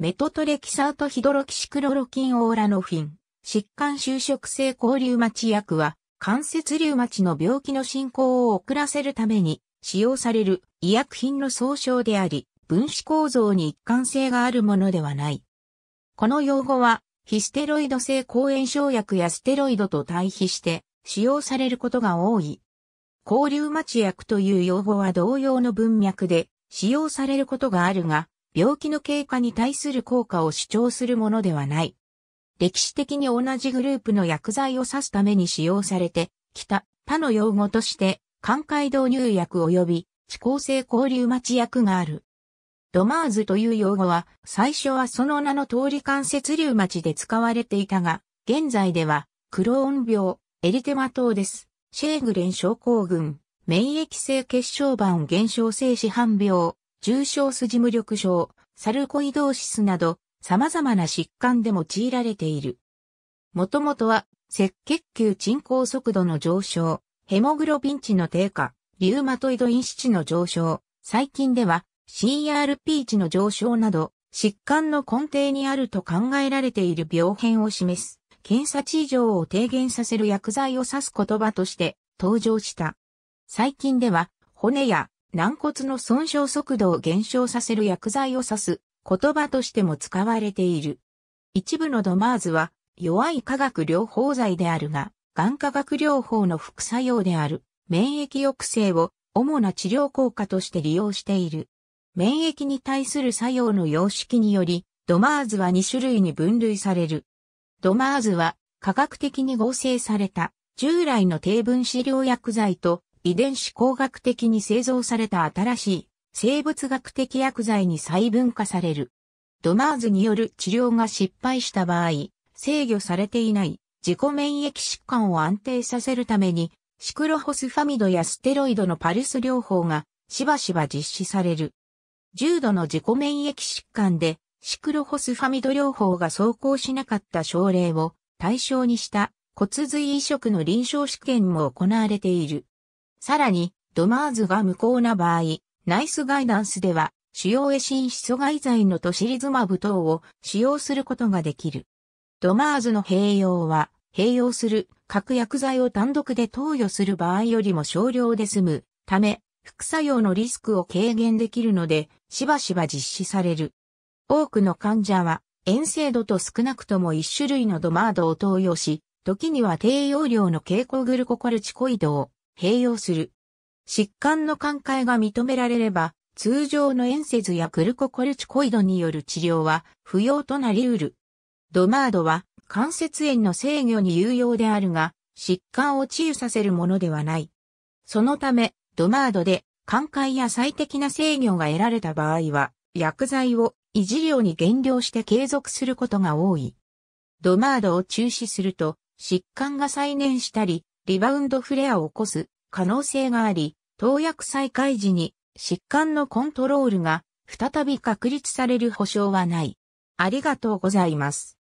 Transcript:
メトトレキサートヒドロキシクロロキンオーラノフィン、疾患収縮性抗リウマチ薬は、関節リウマチの病気の進行を遅らせるために使用される医薬品の総称であり、分子構造に一貫性があるものではない。この用語は、ヒステロイド性抗炎症薬やステロイドと対比して使用されることが多い。抗リウマチ薬という用語は同様の文脈で使用されることがあるが、病気の経過に対する効果を主張するものではない。歴史的に同じグループの薬剤を指すために使用されてきた他の用語として、寛解導入薬及び、地効性交流待ち薬がある。ドマーズという用語は、最初はその名の通り関節リウマチで使われていたが、現在では、クローン病、エリテマ等です。シェーグレン症候群、免疫性血小板減少性市販病、重症筋無力症、サルコイドーシスなど、様々な疾患で用いられている。もともとは、赤血球沈降速度の上昇、ヘモグロビン値の低下、リウマトイド因子値の上昇、最近では CRP 値の上昇など、疾患の根底にあると考えられている病変を示す、検査値異常を低減させる薬剤を指す言葉として登場した。最近では、骨や軟骨の損傷速度を減少させる薬剤を指す言葉としても使われている。一部のドマーズは弱い化学療法剤であるが、眼化学療法の副作用である免疫抑制を主な治療効果として利用している。免疫に対する作用の様式により、ドマーズは2種類に分類される。ドマーズは科学的に合成された従来の低分子療薬剤と遺伝子工学的に製造された新しい生物学的薬剤に細分化される。ドマーズによる治療が失敗した場合、制御されていない自己免疫疾患を安定させるために、シクロホスファミドやステロイドのパルス療法がしばしば実施される。重度の自己免疫疾患でシクロホスファミド療法が走行しなかった症例を対象にした骨髄移植の臨床試験も行われている。さらに、ドマーズが無効な場合、ナイスガイダンスでは、主要エシン阻害剤のトシリズマブ等を使用することができる。ドマーズの併用は、併用する各薬剤を単独で投与する場合よりも少量で済むため、副作用のリスクを軽減できるので、しばしば実施される。多くの患者は、遠征度と少なくとも一種類のドマードを投与し、時には低用量の蛍光グルココルチコイドを併用する。疾患の寛解が認められれば、通常のエンセズやグルココルチコイドによる治療は不要となり得る。ドマードは関節炎の制御に有用であるが、疾患を治癒させるものではない。そのため、ドマードで寛解や最適な制御が得られた場合は、薬剤を維持量に減量して継続することが多い。ドマードを中止すると、疾患が再燃したり、リバウンドフレアを起こす可能性があり、投薬再開時に疾患のコントロールが再び確立される保証はない。ありがとうございます。